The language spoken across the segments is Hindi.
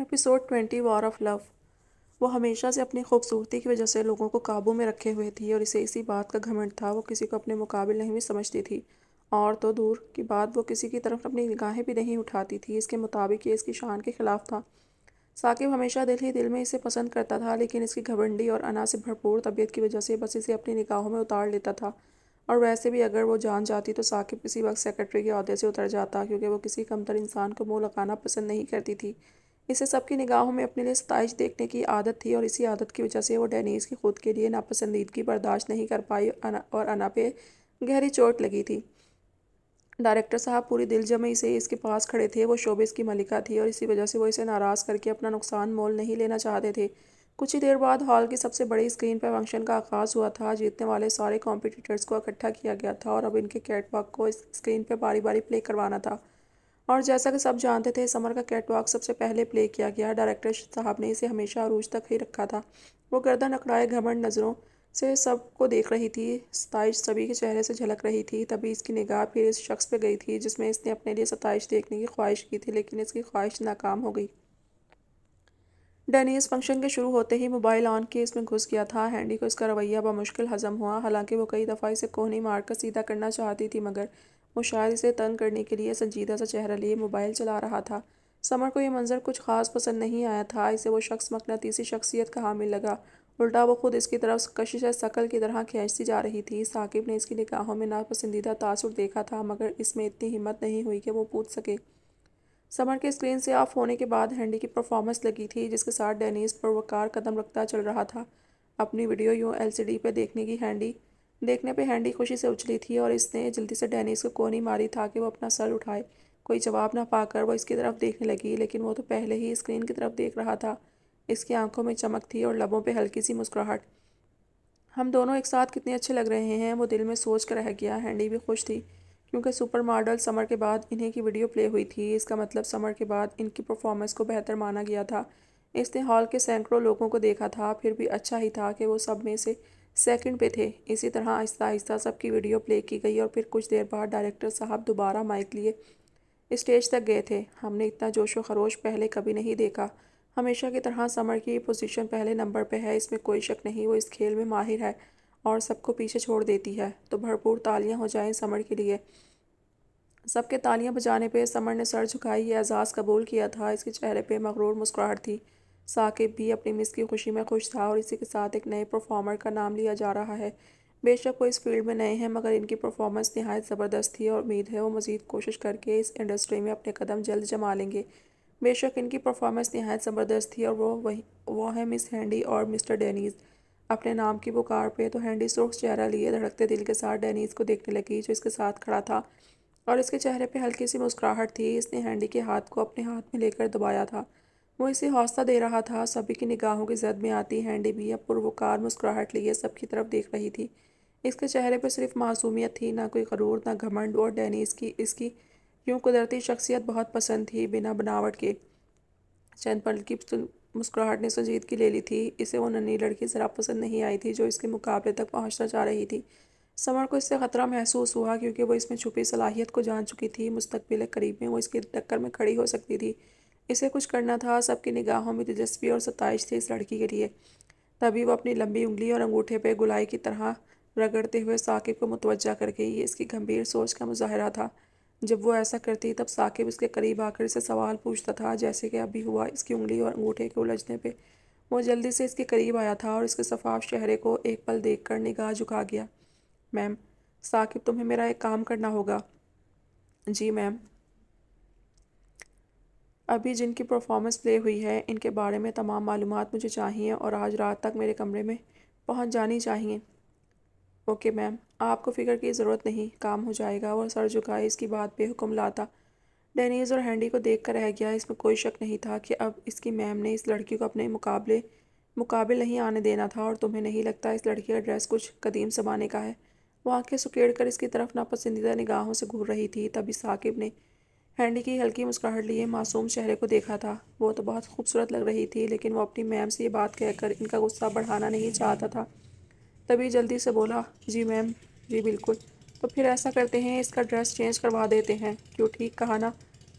episode twenty war of love वो हमेशा से अपनी खूबसूरती की वजह से लोगों को काबू में रखे हुए थी और इसे इसी बात का घमंड था वो किसी को अपने मुकाबले नहीं भी समझती थी और तो दूर की बात वो किसी की तरफ अपनी निगाहें भी नहीं उठाती थी इसके मुताबिक ये इसकी शान के खिलाफ था साकिब हमेशा दिल ही दिल में इसे पसंद करता था लेकिन इसकी घबंडी और अना से भरपूर तबीयत की वजह से बस इसे अपनी निगाहों में उतार लेता था और वैसे भी अगर वो जान जाती तो साकिब किसी वक्त सेक्रेटरी के अहदे से उतर जाता क्योंकि वो किसी कमतर इंसान को मुँह लगाना पसंद नहीं करती थी इसे सबकी निगाहों में अपने लिए सताइश देखने की आदत थी और इसी आदत की वजह से वो डेनिस की खुद के लिए नापसंदीदगी बर्दाश्त नहीं कर पाई और अना पे गहरी चोट लगी थी डायरेक्टर साहब पूरी दिल जमे इसे इसके पास खड़े थे वो शोबिस की मलिका थी और इसी वजह से वो इसे नाराज़ करके अपना नुकसान मोल नहीं लेना चाहते थे कुछ ही देर बाद हॉल की सबसे बड़ी स्क्रीन पर फंक्शन का आगाज़ हुआ था जीतने वाले सारे कॉम्पिटिटर्स को इकट्ठा किया गया था और अब इनके कैटवॉक को स्क्रीन पर बारी बारी प्ले करवाना था और जैसा कि सब जानते थे समर का कैटवॉक सबसे पहले प्ले किया गया डायरेक्टर साहब ने इसे हमेशा अरूज तक ही रखा था वो गर्दन अकड़ाए घमंड नज़रों से सबको देख रही थी सताइश सभी के चेहरे से झलक रही थी तभी इसकी निगाह फिर इस शख्स पर गई थी जिसमें इसने अपने लिए सताइश देखने की ख्वाहिश की थी लेकिन इसकी ख्वाहिश नाकाम हो गई डैनी इस फंक्शन के शुरू होते ही मोबाइल ऑन किए इसमें घुस गया था हैंडी को इसका रवैया बमुश्किल हजम हुआ हालांकि वो कई दफ़ा इसे कोहनी मारकर सीधा करना चाहती थी मगर वो शायद इसे तंग करने के लिए संजीदा सा चेहरा लिए मोबाइल चला रहा था समर को यह मंजर कुछ खास पसंद नहीं आया था इसे वो शख्स तीसरी शख्सियत का हामिल लगा उल्टा वो खुद इसकी तरफ कशिश सकल की तरह खींचती जा रही थी साकिब ने इसकी निगाहों में नापसंदीदा तासुर देखा था मगर इसमें इतनी हिम्मत नहीं हुई कि वो पूछ सके समर के स्क्रीन से ऑफ होने के बाद हैंडी की परफॉर्मेंस लगी थी जिसके साथ डेनिस पर वकार कदम रखता चल रहा था अपनी वीडियो यूँ डी पर देखने की हैंडी देखने पे हैंडी खुशी से उछली थी और इसने जल्दी से डेनिस को कोनी मारी था कि वो अपना सर उठाए कोई जवाब ना पाकर वो इसकी तरफ देखने लगी लेकिन वो तो पहले ही स्क्रीन की तरफ देख रहा था इसकी आंखों में चमक थी और लबों पे हल्की सी मुस्कुराहट हम दोनों एक साथ कितने अच्छे लग रहे हैं वो दिल में सोच कर रह गया हैंडी भी खुश थी क्योंकि सुपर मॉडल समर के बाद इन्हीं की वीडियो प्ले हुई थी इसका मतलब समर के बाद इनकी परफॉर्मेंस को बेहतर माना गया था इसने हॉल के सैकड़ों लोगों को देखा था फिर भी अच्छा ही था कि वो सब में से सेकंड पे थे इसी तरह आहिस्ता आहिस्ता सबकी वीडियो प्ले की गई और फिर कुछ देर बाद डायरेक्टर साहब दोबारा माइक लिए स्टेज तक गए थे हमने इतना जोश व खरोश पहले कभी नहीं देखा हमेशा की तरह समर की पोजीशन पहले नंबर पे है इसमें कोई शक नहीं वो इस खेल में माहिर है और सबको पीछे छोड़ देती है तो भरपूर तालियां हो जाएं समर के लिए सबके तालियां बजाने पे समर ने सर झुकाई ये एजाज़ कबूल किया था इसके चेहरे पे मगरूर मुस्कुराहट थी साकिब भी अपनी मिस की खुशी में खुश था और इसी के साथ एक नए परफॉर्मर का नाम लिया जा रहा है बेशक वो इस फील्ड में नए हैं मगर इनकी परफॉर्मेंस नहायत ज़बरदस्त थी और उम्मीद है वो मज़ीद कोशिश करके इस इंडस्ट्री में अपने कदम जल्द जमा लेंगे बेशक इनकी परफॉर्मेंस नहायत ज़बरदस्त थी और वो वही वो है मिस हैंडी और मिस्टर डेनीज़ अपने नाम की पुकार पे तो हैंडी सुर्ख चेहरा लिए धड़कते दिल के साथ डेनीज़ को देखने लगी जो इसके साथ खड़ा था और इसके चेहरे पर हल्की सी मुस्कुराहट थी इसने हैंडी के हाथ को अपने हाथ में लेकर दबाया था वो इसे हौसला दे रहा था सभी की निगाहों की जद में आती हैंडी भी अब पुरवकार मुस्कुराहट लिए सबकी तरफ देख रही थी इसके चेहरे पर सिर्फ मासूमियत थी ना कोई गरूर ना घमंड और डेनिस की इसकी यूँ कुदरती शख्सियत बहुत पसंद थी बिना बनावट के चंद पल की मुस्कुराहट ने संजीदगी ले ली थी इसे वो नन्ही लड़की ज़रा पसंद नहीं आई थी जो इसके मुकाबले तक पहुँचना चाह रही थी समर को इससे ख़तरा महसूस हुआ क्योंकि वो इसमें छुपी सलाहियत को जान चुकी थी मुस्तबिल करीब में वो इसकी टक्कर में खड़ी हो सकती थी इसे कुछ करना था सबकी निगाहों में दिलचस्पी और सताइश थी इस लड़की के लिए तभी वो अपनी लंबी उंगली और अंगूठे पर गुलाई की तरह रगड़ते हुए साकिब को मुतवजा कर गई ये इसकी गंभीर सोच का मुजाहरा था जब वो ऐसा करती तब साकिब इसके करीब आकर इसे सवाल पूछता था जैसे कि अभी हुआ इसकी उंगली और अंगूठे के उलझने पे वो जल्दी से इसके करीब आया था और इसके शफाफ चेहरे को एक पल देख कर निगाह झुका गया मैम साकिब तुम्हें मेरा एक काम करना होगा जी मैम अभी जिनकी परफॉर्मेंस प्ले हुई है इनके बारे में तमाम मालूम मुझे चाहिए और आज रात तक मेरे कमरे में पहुंच जानी चाहिए ओके मैम आपको फ़िक्र की ज़रूरत नहीं काम हो जाएगा और सर झुकाए इसकी बात बेहुकम लाता डेनीज़ और हैंडी को देख कर रह गया इसमें कोई शक नहीं था कि अब इसकी मैम ने इस लड़की को अपने मुकाबले मुकाबले नहीं आने देना था और तुम्हें नहीं लगता इस लड़की का ड्रेस कुछ कदीम जमाने का है वो आंखें सुकेड़ कर इसकी तरफ नापसंदीदा निगाहों से घूर रही थी तभी साकिब ने हैंडी की हल्की मुस्कुराहट लिए मासूम चेहरे को देखा था वो तो बहुत खूबसूरत लग रही थी लेकिन वो अपनी मैम से ये बात कहकर इनका गुस्सा बढ़ाना नहीं चाहता था तभी जल्दी से बोला जी मैम जी बिल्कुल तो फिर ऐसा करते हैं इसका ड्रेस चेंज करवा देते हैं क्यों ठीक कहा ना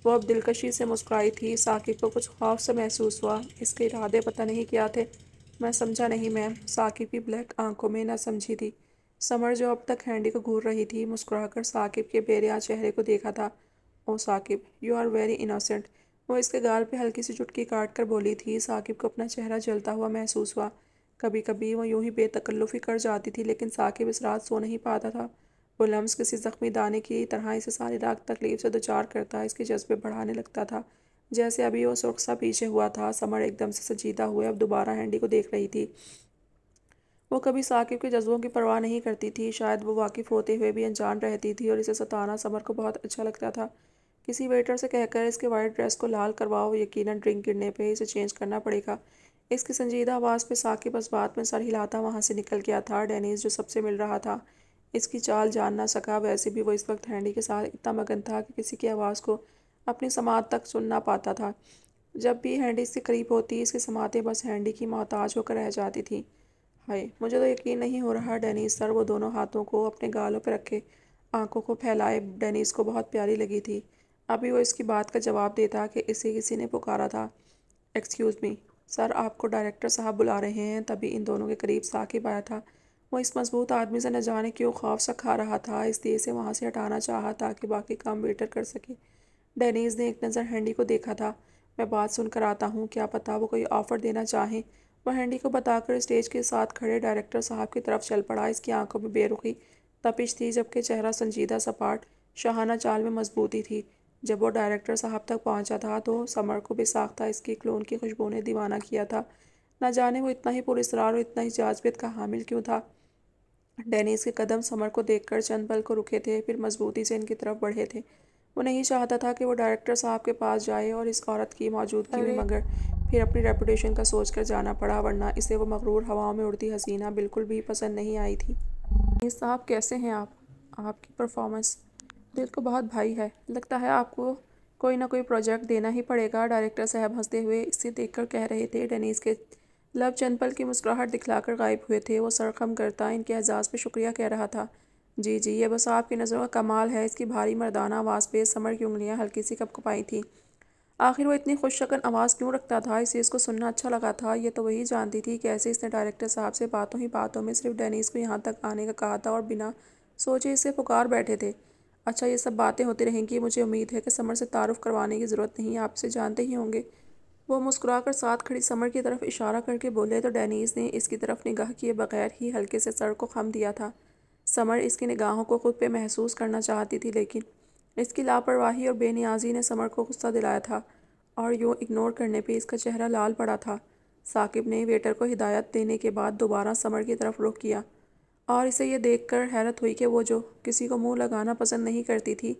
वो अब दिलकशी से मुस्कुराई थी साकिब को कुछ खौफ से महसूस हुआ इसके इरादे पता नहीं किया थे मैं समझा नहीं मैम साकिब की ब्लैक आंखों में ना समझी थी समर जो अब तक हैंडी को घूर रही थी मुस्कुराकर साकिब के बेरिया चेहरे को देखा था ओ Saqib you are very innocent वो इसके गाल पे हल्की सी चुटकी काट कर बोली थी साकिब को अपना चेहरा जलता हुआ महसूस हुआ कभी कभी वो यूं ही बेतकल्लुफ़ी कर जाती थी लेकिन साकिब इस रात सो नहीं पाता था वो लम्स किसी ज़ख्मी दाने की तरह इसे सारी रात तकलीफ से दोचार करता इसके जज्बे बढ़ाने लगता था जैसे अभी वो सुरख सा पीछे हुआ था समर एकदम से सजीदा हुए अब दोबारा हैंडी को देख रही थी वो कभी साकिब के जज्बों की परवाह नहीं करती थी शायद वो वाकिफ़ होते हुए भी अनजान रहती थी और इसे सताना समर को बहुत अच्छा लगता था किसी वेटर से कहकर इसके वाइट ड्रेस को लाल करवाओ यकीनन ड्रिंक गिरने पे इसे चेंज करना पड़ेगा इसकी संजीदा आवाज़ पे साकिब बस बात में सर हिलाता वहाँ से निकल गया था डेनिस जो सबसे मिल रहा था इसकी चाल जान ना सका वैसे भी वो इस वक्त हैंडी के साथ इतना मगन था कि किसी की आवाज़ को अपनी समात तक सुन ना पाता था जब भी हैंडी इसके करीब होती इसकी समातें बस हैंडी की मोहताज होकर रह जाती थी हाय मुझे तो यकीन नहीं हो रहा डेनिस सर वो दोनों हाथों को अपने गालों पर रखे आंखों को फैलाए डेनिस को बहुत प्यारी लगी थी अभी वो इसकी बात का जवाब देता कि इसे किसी ने पुकारा था एक्सक्यूज़ मी सर आपको डायरेक्टर साहब बुला रहे हैं तभी इन दोनों के करीब साकिब आया था वो इस मजबूत आदमी से न जाने क्यों खौफ सा खा रहा था इसलिए इसे वहाँ से हटाना चाहा कि बाकी काम वेटर कर सके डेनीज ने एक नज़र हैंडी को देखा था मैं बात सुनकर आता हूँ क्या पता वो कोई ऑफ़र देना चाहें वह हैंडी को बताकर स्टेज के साथ खड़े डायरेक्टर साहब की तरफ चल पड़ा इसकी आंखों में बेरुखी तपिश थी जबकि चेहरा संजीदा सपाट शहाना चाल में मजबूती थी जब वो डायरेक्टर साहब तक पहुंचा था तो समर को भी साख्ता इसकी क्लोन की खुशबू ने दीवाना किया था ना जाने वो इतना ही पुरस्ार और इतना ही जाजबियत का हामिल क्यों था डेनिस के कदम समर को देखकर चंद पल को रुके थे फिर मजबूती से इनकी तरफ बढ़े थे वो नहीं चाहता था कि वो डायरेक्टर साहब के पास जाए और इस औरत की मौजूदगी में मगर फिर अपनी रेपुटेशन का सोच कर जाना पड़ा वरना इसे वो मकरूर हवाओं में उड़ती हसीना बिल्कुल भी पसंद नहीं आई थी साहब कैसे हैं आप आपकी परफॉर्मेंस दिल को तो बहुत भाई है लगता है आपको कोई ना कोई प्रोजेक्ट देना ही पड़ेगा डायरेक्टर साहब हंसते हुए इसे देखकर कह रहे थे डेनिस के लव चंदपल की मुस्कुराहट दिखलाकर गायब हुए थे वो सरखम करता इनके एजाज़ पे शुक्रिया कह रहा था जी जी ये बस आपकी नज़रों का कमाल है इसकी भारी मर्दाना आवाज़ पे समर की उंगलियाँ हल्की सी कपाई थी आखिर वो इतनी खुश शक्न आवाज़ क्यों रखता था इसे इसको सुनना अच्छा लगा था ये तो वही जानती थी कैसे इसने डायरेक्टर साहब से बातों ही बातों में सिर्फ डेनिस को यहाँ तक आने का कहा था और बिना सोचे इसे पुकार बैठे थे अच्छा ये सब बातें होती रहेंगी मुझे उम्मीद है कि समर से तारुफ़ करवाने की ज़रूरत नहीं आपसे जानते ही होंगे वो मुस्कुराकर साथ खड़ी समर की तरफ इशारा करके बोले तो डैनीस ने इसकी तरफ निगाह किए बगैर ही हल्के से सर को खम दिया था समर इसकी निगाहों को खुद पे महसूस करना चाहती थी लेकिन इसकी लापरवाही और बेनियाजी ने समर को गुस्सा दिलाया था और यूँ इग्नोर करने पे इसका चेहरा लाल पड़ा था साकिब ने वेटर को हिदायत देने के बाद दोबारा समर की तरफ रुख किया और इसे ये देखकर हैरत हुई कि वो जो किसी को मुंह लगाना पसंद नहीं करती थी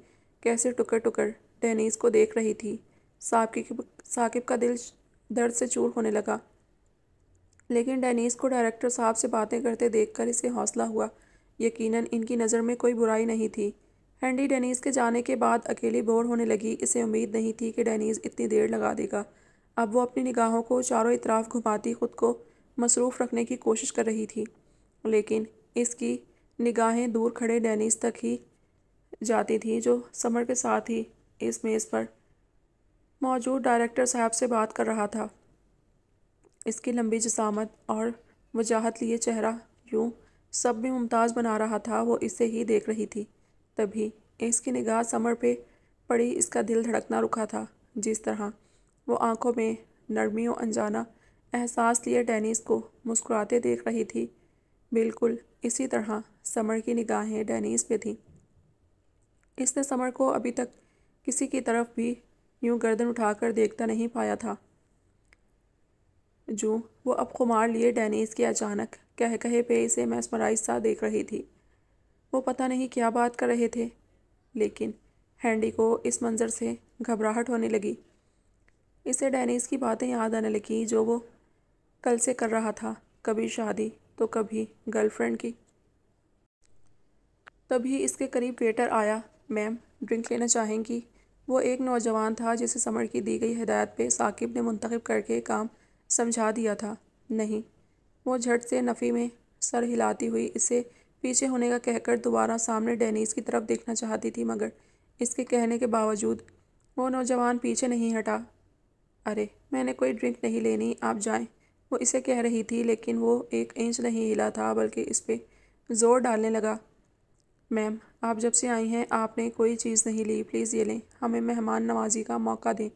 कैसे टुकर टुकर डेनीस को देख रही थी साकिब साकिब का दिल दर्द से चूर होने लगा लेकिन डेनिस को डायरेक्टर साहब से बातें करते देखकर इसे हौसला हुआ यकीनन इनकी नज़र में कोई बुराई नहीं थी हैंडी डेनिस के जाने के बाद अकेली बोर होने लगी इसे उम्मीद नहीं थी कि डेनिस इतनी देर लगा देगा अब वो अपनी निगाहों को चारों इतराफ घुमाती खुद को मसरूफ़ रखने की कोशिश कर रही थी लेकिन इसकी निगाहें दूर खड़े डेनिस तक ही जाती थी जो समर के साथ ही इस मेज़ पर मौजूद डायरेक्टर साहब से बात कर रहा था इसकी लंबी जसामत और वजाहत लिए चेहरा यूँ सब में मुमताज़ बना रहा था वो इसे ही देख रही थी तभी इसकी निगाह समर पे पड़ी इसका दिल धड़कना रुका था जिस तरह वो आंखों में नरमी और अनजाना एहसास लिए डेनिस को मुस्कुराते देख रही थी बिल्कुल इसी तरह समर की निगाहें डेनिस पे थीं इसने समर को अभी तक किसी की तरफ भी यूं गर्दन उठाकर देखता नहीं पाया था जो वो अब खुमार लिए डेनिस के अचानक कह कहे पे इसे मैसमराइज सा देख रही थी वो पता नहीं क्या बात कर रहे थे लेकिन हैंडी को इस मंज़र से घबराहट होने लगी इसे डेनिस की बातें याद आने लगी जो वो कल से कर रहा था कभी शादी तो कभी गर्लफ्रेंड की तभी इसके करीब वेटर आया मैम ड्रिंक लेना चाहेंगी वो एक नौजवान था जिसे समर की दी गई हदायत पे साकिब ने मुंतखब करके काम समझा दिया था नहीं वो झट से नफ़ी में सर हिलाती हुई इसे पीछे होने का कहकर दोबारा सामने डेनिस की तरफ देखना चाहती थी मगर इसके कहने के बावजूद वो नौजवान पीछे नहीं हटा अरे मैंने कोई ड्रिंक नहीं लेनी आप जाएं वो इसे कह रही थी लेकिन वो एक इंच नहीं हिला था बल्कि इस पर ज़ोर डालने लगा मैम आप जब से आई हैं आपने कोई चीज़ नहीं ली प्लीज़ ये लें हमें मेहमान नवाजी का मौका दें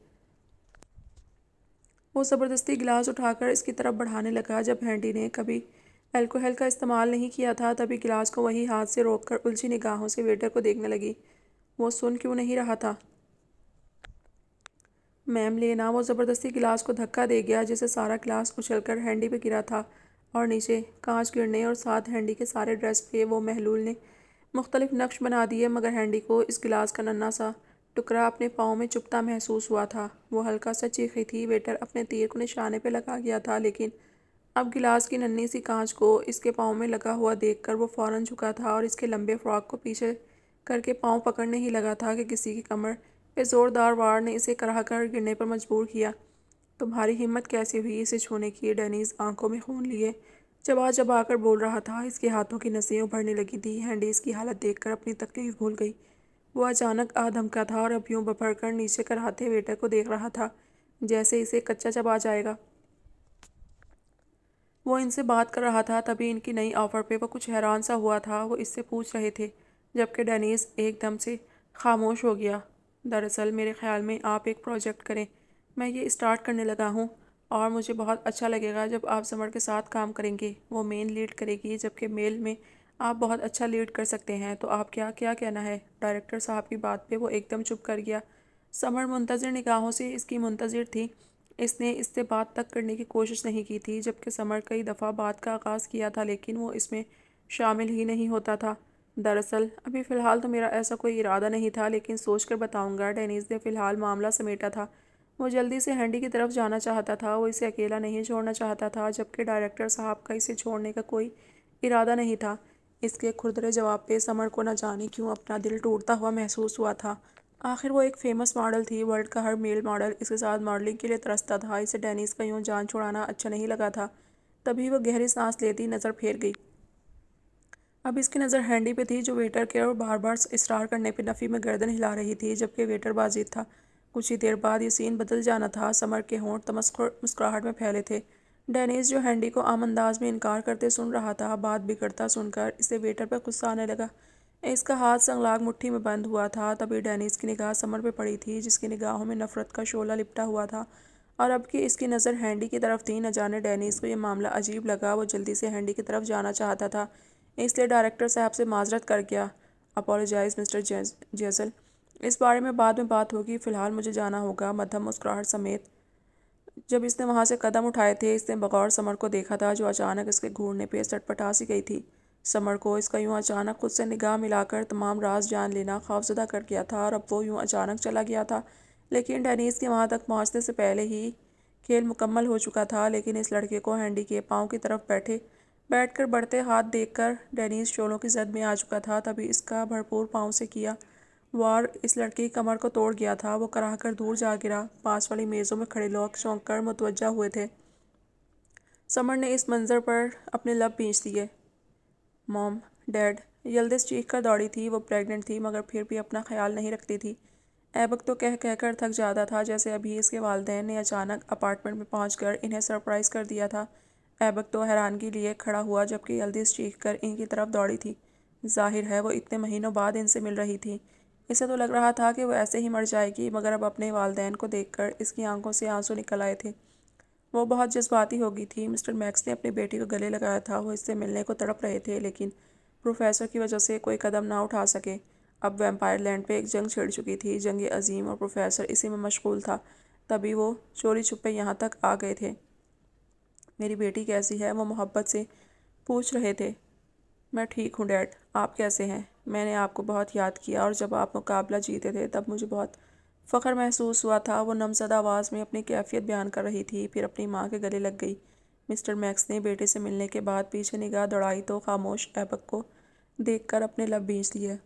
वो ज़बरदस्ती गिलास उठाकर इसकी तरफ बढ़ाने लगा जब हैंडी ने कभी अल्कोहल का इस्तेमाल नहीं किया था तभी गिलास को वही हाथ से रोककर उलझी निगाहों से वेटर को देखने लगी वो सुन क्यों नहीं रहा था मैम लेना वो ज़बरदस्ती गिलास को धक्का दे गया जिससे सारा गिलास उछलकर हैंडी पे गिरा था और नीचे कांच गिरने और साथ हैंडी के सारे ड्रेस पे वो महलूल ने मुख्तलिफ नक्श बना दिए मगर हैंडी को इस गिलास का नन्ना सा टुकड़ा अपने पाँव में चुपता महसूस हुआ था वो हल्का सा चीखी थी वेटर अपने तीर को निशाने पर लगा गया था लेकिन अब गिलास की नन्नी सी कांच को इसके पाँव में लगा हुआ कर वो फ़ौरन झुका था और इसके लंबे फ्रॉक को पीछे करके पाँव पकड़ने ही लगा था कि किसी की कमर इस ज़ोरदार वार ने इसे कराहकर गिरने पर मजबूर किया तुम्हारी हिम्मत कैसे हुई इसे छूने की डैनीस आंखों में खून लिए जबा जबा आकर बोल रहा था इसके हाथों की नसें उभरने लगी थी हैंडीज़ की हालत देखकर अपनी तकलीफ भूल गई वो अचानक आ धमका था और अब यूँ बफर कर नीचे हाथे वेटर को देख रहा था जैसे इसे कच्चा चबा जाएगा वो इनसे बात कर रहा था तभी इनकी नई ऑफ़र पे वो कुछ हैरान सा हुआ था वो इससे पूछ रहे थे जबकि डैनीस एकदम से खामोश हो गया दरअसल मेरे ख़्याल में आप एक प्रोजेक्ट करें मैं ये स्टार्ट करने लगा हूँ और मुझे बहुत अच्छा लगेगा जब आप समर के साथ काम करेंगे वो मेन लीड करेगी जबकि मेल में आप बहुत अच्छा लीड कर सकते हैं तो आप क्या क्या कहना है डायरेक्टर साहब की बात पे वो एकदम चुप कर गया समर मुंतज़र निगाहों से इसकी मुंतज़र थी इसने इससे बात तक करने की कोशिश नहीं की थी जबकि समर कई दफ़ा बात का आगाज़ किया था लेकिन वो इसमें शामिल ही नहीं होता था दरअसल अभी फ़िलहाल तो मेरा ऐसा कोई इरादा नहीं था लेकिन सोच कर बताऊँगा डेनिस ने फ़िलहाल मामला समेटा था वो जल्दी से हैंडी की तरफ जाना चाहता था वो इसे अकेला नहीं छोड़ना चाहता था जबकि डायरेक्टर साहब का इसे छोड़ने का कोई इरादा नहीं था इसके खुरदरे जवाब पे समर को न जाने क्यों अपना दिल टूटता हुआ महसूस हुआ था आखिर वो एक फ़ेमस मॉडल थी वर्ल्ड का हर मेल मॉडल इसके साथ मॉडलिंग के लिए तरसता था इसे डेनिस का यूँ जान छुड़ाना अच्छा नहीं लगा था तभी वह गहरी सांस लेती नज़र फेर गई अब इसकी नज़र हैंडी पे थी जो वेटर के और बार बार इसरार करने पे नफ़ी में गर्दन हिला रही थी जबकि वेटर बाजी था कुछ ही देर बाद ये सीन बदल जाना था समर के होंठ तमस्खुर मुस्कुराहट में फैले थे डेनिस जो हैंडी को आम अंदाज में इनकार करते सुन रहा था बात बिगड़ता सुनकर इसे वेटर पर गुस्सा आने लगा इसका हाथ संगलाग मुट्ठी में बंद हुआ था तभी डैनिस की निगाह समर पर पड़ी थी जिसकी निगाहों में नफरत का शोला लिपटा हुआ था और अब कि इसकी नज़र हैंडी की तरफ थी न जाने डैनिस को यह मामला अजीब लगा वो जल्दी से हैंडी की तरफ जाना चाहता था इसलिए डायरेक्टर साहब से माजरत कर गया अपोलोजाइज मिस्टर जैसल इस बारे में बाद में बात होगी फ़िलहाल मुझे जाना होगा मध्यम मुस्कुराहट समेत जब इसने वहाँ से कदम उठाए थे इसने बगौर समर को देखा था जो अचानक इसके घूरने पर सटपटा सी गई थी समर को इसका यूँ अचानक खुद से निगाह मिलाकर तमाम राज जान लेना खौफजदा कर गया था और अब वो यूँ अचानक चला गया था लेकिन डेनिस के वहाँ तक पहुँचने से पहले ही खेल मुकम्मल हो चुका था लेकिन इस लड़के को हैंडी के पाँव की तरफ बैठे बैठकर बढ़ते हाथ देखकर डेनिस चोलों की जद में आ चुका था तभी इसका भरपूर पाँव से किया वार इस लड़की की कमर को तोड़ गया था वो कराह कर दूर जा गिरा पास वाली मेज़ों में खड़े लोग चौंक कर मुतवजा हुए थे समर ने इस मंज़र पर अपने लब बींच दिए मॉम डैड यल्दिस चीख कर दौड़ी थी वो प्रेग्नेंट थी मगर फिर भी अपना ख्याल नहीं रखती थी ऐबक तो कह कह कर थक जाता था जैसे अभी इसके वालदेन ने अचानक अपार्टमेंट में पहुँच कर इन्हें सरप्राइज़ कर दिया था ऐबक तो हैरानगी लिए खड़ा हुआ जबकि यल्दिस चीख कर इनकी तरफ दौड़ी थी जाहिर है वो इतने महीनों बाद इनसे मिल रही थी इसे तो लग रहा था कि वो ऐसे ही मर जाएगी मगर अब अपने वालदेन को देखकर इसकी आंखों से आंसू निकल आए थे वो बहुत जज्बाती होगी थी मिस्टर मैक्स ने अपनी बेटी को गले लगाया था वो इससे मिलने को तड़प रहे थे लेकिन प्रोफेसर की वजह से कोई कदम ना उठा सके अब वेम्पायर लैंड पे एक जंग छिड़ चुकी थी जंग अजीम और प्रोफेसर इसी में मशगूल था तभी वो चोरी छुपे यहाँ तक आ गए थे मेरी बेटी कैसी है वो मोहब्बत से पूछ रहे थे मैं ठीक हूँ डैड आप कैसे हैं मैंने आपको बहुत याद किया और जब आप मुकाबला जीते थे तब मुझे बहुत फ़ख्र महसूस हुआ था वो नमजदा आवाज़ में अपनी कैफियत बयान कर रही थी फिर अपनी माँ के गले लग गई मिस्टर मैक्स ने बेटे से मिलने के बाद पीछे निगाह दौड़ाई तो खामोश ऐबक को देखकर अपने लब बेच लिए